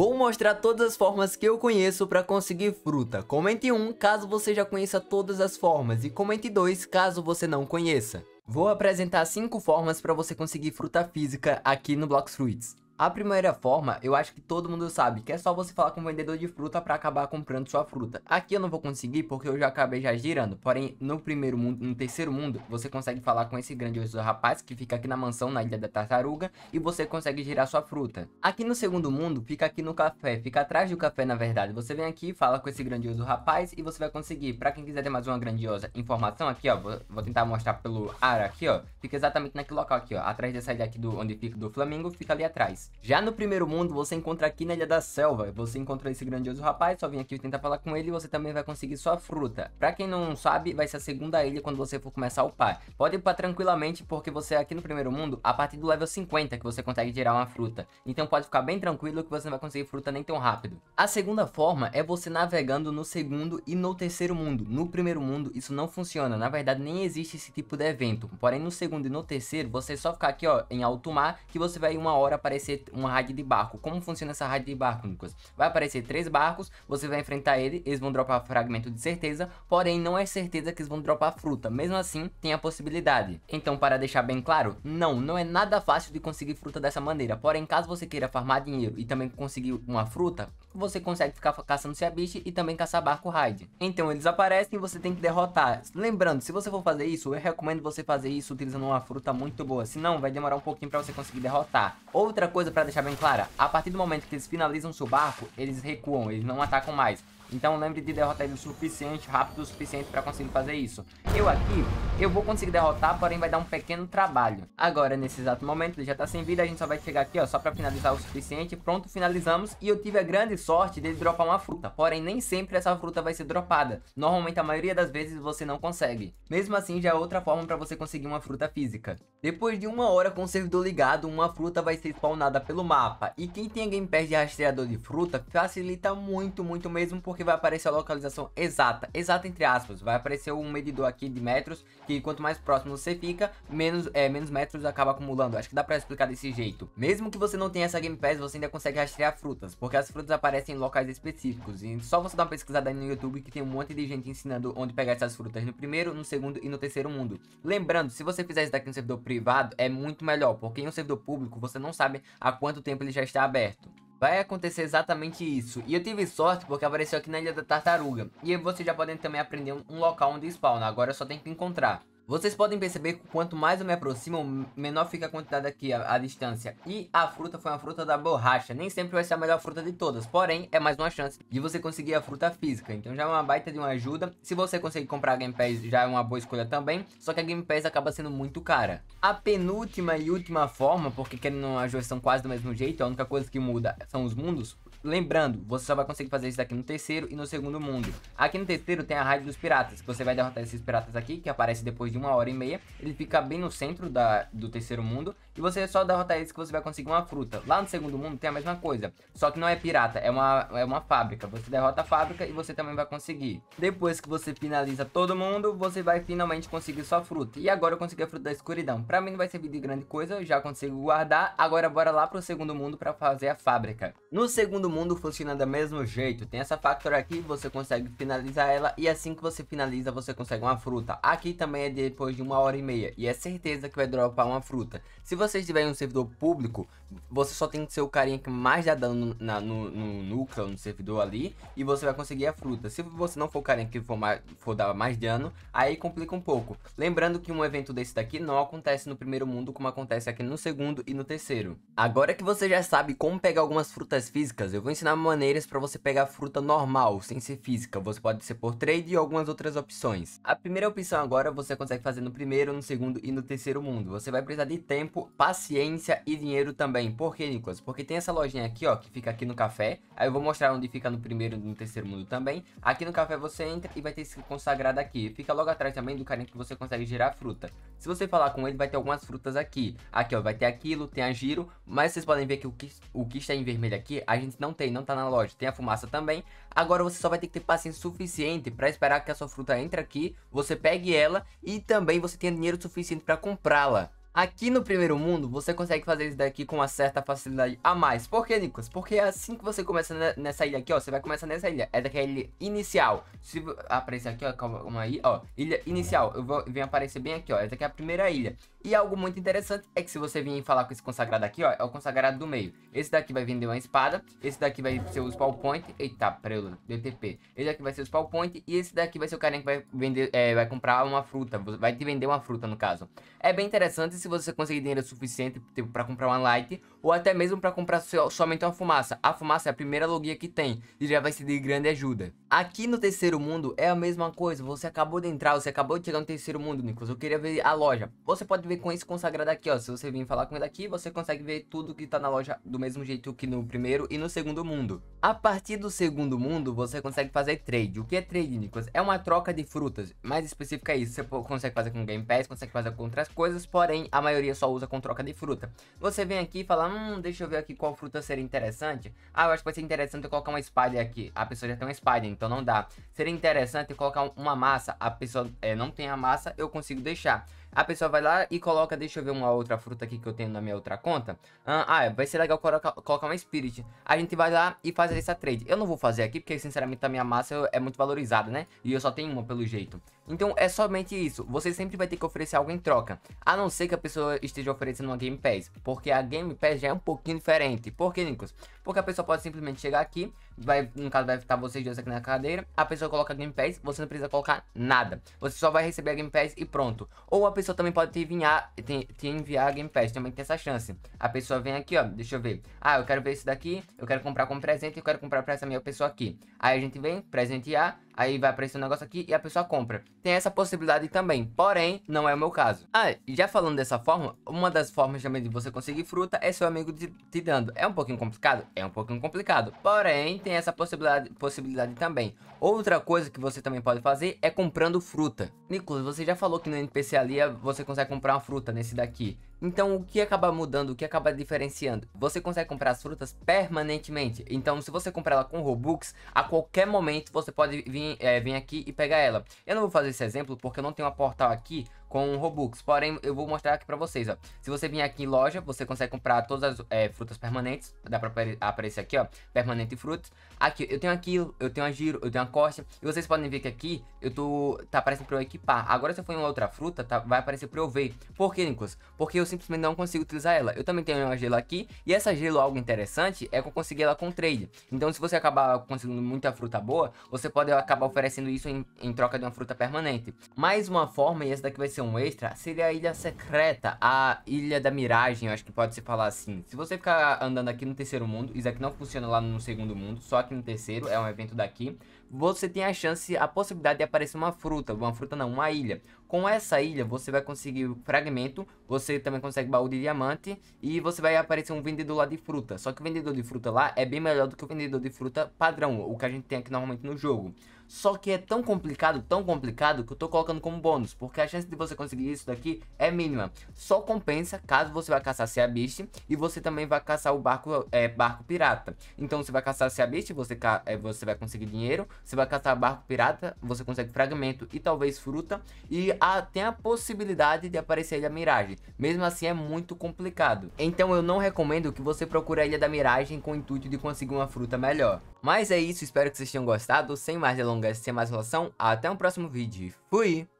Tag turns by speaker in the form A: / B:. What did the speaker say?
A: Vou mostrar todas as formas que eu conheço para conseguir fruta. Comente 1 um, caso você já conheça todas as formas e comente 2 caso você não conheça. Vou apresentar 5 formas para você conseguir fruta física aqui no Blox Fruits. A primeira forma, eu acho que todo mundo sabe, que é só você falar com o vendedor de fruta para acabar comprando sua fruta. Aqui eu não vou conseguir porque eu já acabei já girando, porém no primeiro mundo, no terceiro mundo, você consegue falar com esse grandioso rapaz que fica aqui na mansão na Ilha da Tartaruga e você consegue girar sua fruta. Aqui no segundo mundo, fica aqui no café, fica atrás do café na verdade. Você vem aqui, fala com esse grandioso rapaz e você vai conseguir. Para quem quiser ter mais uma grandiosa informação aqui, ó, vou tentar mostrar pelo ar aqui, ó. Fica exatamente naquele local aqui, ó, atrás dessa ilha aqui do onde fica do Flamengo, fica ali atrás. Já no primeiro mundo, você encontra aqui na Ilha da Selva. Você encontra esse grandioso rapaz, só vem aqui tentar falar com ele e você também vai conseguir sua fruta. Pra quem não sabe, vai ser a segunda ilha quando você for começar a upar. Pode upar tranquilamente, porque você aqui no primeiro mundo, a partir do level 50 que você consegue tirar uma fruta. Então pode ficar bem tranquilo que você não vai conseguir fruta nem tão rápido. A segunda forma é você navegando no segundo e no terceiro mundo. No primeiro mundo, isso não funciona. Na verdade, nem existe esse tipo de evento. Porém, no segundo e no terceiro, você só ficar aqui ó, em alto mar, que você vai uma hora aparecer uma rádio de barco. Como funciona essa rádio de barco, Lucas? Vai aparecer três barcos, você vai enfrentar ele, eles vão dropar fragmento de certeza, porém não é certeza que eles vão dropar fruta. Mesmo assim, tem a possibilidade. Então, para deixar bem claro, não, não é nada fácil de conseguir fruta dessa maneira. Porém, caso você queira farmar dinheiro e também conseguir uma fruta, você consegue ficar caçando bicha e também caçar barco raid. Então eles aparecem e você tem que derrotar. Lembrando, se você for fazer isso, eu recomendo você fazer isso utilizando uma fruta muito boa, senão vai demorar um pouquinho para você conseguir derrotar. Outra coisa para deixar bem clara, a partir do momento que eles finalizam seu barco, eles recuam, eles não atacam mais. Então lembre de derrotar ele o suficiente, rápido o suficiente para conseguir fazer isso. Eu aqui, eu vou conseguir derrotar, porém vai dar um pequeno trabalho. Agora, nesse exato momento, ele já tá sem vida, a gente só vai chegar aqui, ó, só para finalizar o suficiente. Pronto, finalizamos. E eu tive a grande sorte dele dropar uma fruta. Porém, nem sempre essa fruta vai ser dropada. Normalmente, a maioria das vezes, você não consegue. Mesmo assim, já é outra forma para você conseguir uma fruta física. Depois de uma hora com o servidor ligado, uma fruta vai ser spawnada pelo mapa. E quem tem Game Pass de rastreador de fruta, facilita muito, muito mesmo, porque que vai aparecer a localização exata, exata entre aspas. Vai aparecer um medidor aqui de metros, que quanto mais próximo você fica, menos, é, menos metros acaba acumulando. Acho que dá pra explicar desse jeito. Mesmo que você não tenha essa Game Pass, você ainda consegue rastrear frutas, porque as frutas aparecem em locais específicos. E só você dá uma pesquisada aí no YouTube que tem um monte de gente ensinando onde pegar essas frutas no primeiro, no segundo e no terceiro mundo. Lembrando, se você fizer isso daqui no servidor privado, é muito melhor, porque em um servidor público você não sabe há quanto tempo ele já está aberto. Vai acontecer exatamente isso. E eu tive sorte porque apareceu aqui na Ilha da Tartaruga. E vocês já podem também aprender um local onde spawna. Agora só tem que encontrar. Vocês podem perceber que quanto mais eu me aproximo, menor fica a quantidade aqui, a, a, distância. E a fruta foi uma fruta da borracha. Nem sempre vai ser a melhor fruta de todas, porém, é mais uma chance de você conseguir a fruta física. Então já é uma baita de uma ajuda. Se você conseguir comprar a Game Pass, já é uma boa escolha também. Só que a Game Pass acaba sendo muito cara. A penúltima e última forma, porque querendo não, as são quase do mesmo jeito, a única coisa que muda são os mundos, Lembrando, você só vai conseguir fazer isso daqui no terceiro e no segundo mundo. Aqui no terceiro tem a raid dos piratas, que você vai derrotar esses piratas aqui, que aparece depois de uma hora e meia. Ele fica bem no centro da, do terceiro mundo, e você só derrotar eles que você vai conseguir uma fruta. Lá no segundo mundo tem a mesma coisa, só que não é pirata, é uma, é uma fábrica. Você derrota a fábrica e você também vai conseguir. Depois que você finaliza todo mundo, você vai finalmente conseguir sua fruta. E agora eu consegui a fruta da escuridão. Pra mim não vai servir de grande coisa, eu já consigo guardar. Agora bora lá pro segundo mundo pra fazer a fábrica. No segundo mundo funciona da mesmo jeito. Tem essa factor aqui, você consegue finalizar ela e assim que você finaliza, você consegue uma fruta. Aqui também é depois de uma hora e meia e é certeza que vai dropar uma fruta. Se vocês tiverem um servidor público, você só tem que ser o carinha que mais dá dano na, no, no núcleo, no servidor ali e você vai conseguir a fruta. Se você não for o carinha que for, mais, for dar mais dano, aí complica um pouco. Lembrando que um evento desse daqui não acontece no primeiro mundo como acontece aqui no segundo e no terceiro. Agora que você já sabe como pegar algumas frutas físicas, eu eu vou ensinar maneiras para você pegar fruta normal, sem ser física. Você pode ser por trade e algumas outras opções. A primeira opção agora você consegue fazer no primeiro, no segundo e no terceiro mundo. Você vai precisar de tempo, paciência e dinheiro também. Por que, Nicolas? Porque tem essa lojinha aqui, ó, que fica aqui no café. Aí eu vou mostrar onde fica no primeiro e no terceiro mundo também. Aqui no café você entra e vai ter esse consagrado aqui. Fica logo atrás também do carinha que você consegue gerar fruta. Se você falar com ele, vai ter algumas frutas aqui. Aqui, ó, vai ter aquilo, tem a giro. Mas vocês podem ver que o que, o que está em vermelho aqui, a gente não não tem, não tá na loja, tem a fumaça também. Agora você só vai ter que ter paciência suficiente para esperar que a sua fruta entre aqui, você pegue ela e também você tenha dinheiro suficiente para comprá-la. Aqui no primeiro mundo, você consegue fazer isso daqui com uma certa facilidade a mais. Por que, Nicolas? Porque assim que você começa nessa ilha aqui, ó, você vai começar nessa ilha. É ilha inicial. Se aparecer aqui, ó, calma aí, ó, ilha inicial. Eu vou, vem aparecer bem aqui, ó, essa aqui é a primeira ilha. E algo muito interessante é que se você vir falar com esse consagrado aqui, ó, é o consagrado do meio. Esse daqui vai vender uma espada, esse daqui vai ser o spawn point, eita, prelo, DTP. Esse daqui vai ser o spawn point e esse daqui vai ser o carinha que vai vender, é, vai comprar uma fruta, vai te vender uma fruta no caso. É bem interessante se você conseguir dinheiro suficiente tipo, para comprar uma light ou até mesmo para comprar so, somente uma fumaça. A fumaça é a primeira logia que tem e já vai ser de grande ajuda. Aqui no terceiro mundo é a mesma coisa, você acabou de entrar, você acabou de chegar no terceiro mundo, Nicolas. Eu queria ver a loja. Você pode ver com esse consagrado aqui, ó. Se você vir falar com ele aqui, você consegue ver tudo que tá na loja do mesmo jeito que no primeiro e no segundo mundo. A partir do segundo mundo, você consegue fazer trade. O que é trade, Nicolas? É uma troca de frutas. Mais específica é isso. Você consegue fazer com Game Pass, consegue fazer com outras coisas, porém, a maioria só usa com troca de fruta. Você vem aqui e fala, hum, deixa eu ver aqui qual fruta seria interessante. Ah, eu acho que vai ser interessante eu colocar uma espada aqui. A pessoa já tem uma espada, então não dá. Seria interessante colocar uma massa. A pessoa é, não tem a massa, eu consigo deixar a pessoa vai lá e coloca, deixa eu ver uma outra fruta aqui que eu tenho na minha outra conta. Ah, ah é, vai ser legal colocar, colocar uma Spirit. A gente vai lá e faz essa trade. Eu não vou fazer aqui, porque sinceramente a minha massa é muito valorizada, né? E eu só tenho uma pelo jeito. Então é somente isso, você sempre vai ter que oferecer algo em troca, a não ser que a pessoa esteja oferecendo uma Game Pass, porque a Game Pass já é um pouquinho diferente. Por que, Nicos? Porque a pessoa pode simplesmente chegar aqui, vai, no caso vai estar vocês dois aqui na cadeira, a pessoa coloca a Game Pass, você não precisa colocar nada, você só vai receber a Game Pass e pronto. Ou a pessoa também pode te enviar, te, te enviar a Game Pass, também tem essa chance. A pessoa vem aqui, ó, deixa eu ver, ah, eu quero ver esse daqui, eu quero comprar como presente, eu quero comprar pra essa minha pessoa aqui. Aí a gente vem, presentear, aí vai aparecer um negócio aqui e a pessoa compra. Tem essa possibilidade também, porém, não é o meu caso. Ah, e já falando dessa forma, uma das formas também de você conseguir fruta é seu amigo te, te dando. É um pouquinho complicado? É um pouquinho complicado, porém, tem essa possibilidade, possibilidade também. Outra coisa que você também pode fazer é comprando fruta. Nicolas, você já falou que no NPC ali eh, você consegue comprar uma fruta nesse daqui. Então o que acaba mudando, o que acaba diferenciando? Você consegue comprar as frutas permanentemente. Então se você comprar ela com Robux, a qualquer momento você pode vir, é, vir aqui e pegar ela. Eu não vou fazer esse exemplo porque eu não tenho uma portal aqui com Robux. Porém, eu vou mostrar aqui pra vocês, ó. Se você vir aqui em loja, você consegue comprar todas as é, frutas permanentes. Dá pra aparecer aqui, ó. Permanente frutas. Aqui, eu tenho aquilo, eu tenho a giro, eu tenho a costa. E vocês podem ver que aqui, eu tô... Tá aparecendo pra eu equipar. Agora, se eu for em outra fruta, tá, vai aparecer pra eu ver. Por que, Nicolas? Porque eu simplesmente não consigo utilizar ela. Eu também tenho uma gelo aqui. E essa gelo, algo interessante, é que eu consegui ela com trade. Então, se você acabar conseguindo muita fruta boa, você pode acabar oferecendo isso em, em troca de uma fruta permanente. Mais uma forma, e essa daqui vai ser extra, seria a ilha secreta, a ilha da miragem, acho que pode se falar assim. Se você ficar andando aqui no terceiro mundo, isso aqui não funciona lá no segundo mundo, só aqui no terceiro, é um evento daqui, você tem a chance, a possibilidade de aparecer uma fruta, uma fruta não, uma ilha. Com essa ilha, você vai conseguir o fragmento, você também consegue baú de diamante e você vai aparecer um vendedor lá de fruta. Só que o vendedor de fruta lá é bem melhor do que o vendedor de fruta padrão, o que a gente tem aqui normalmente no jogo. Só que é tão complicado, tão complicado, que eu tô colocando como bônus, porque a chance de você conseguir isso daqui é mínima. Só compensa caso você vai caçar Sea Beast e você também vai caçar o barco, é, barco pirata. Então você vai caçar Sea Beast, você, ca é, você vai conseguir dinheiro, você vai caçar barco pirata, você consegue fragmento e talvez fruta. E a, tem a possibilidade de aparecer a Ilha Miragem. Mesmo assim é muito complicado. Então eu não recomendo que você procure a Ilha da Miragem com o intuito de conseguir uma fruta melhor. Mas é isso, espero que vocês tenham gostado. Sem mais delongas, sem mais enrolação, até o próximo vídeo. Fui!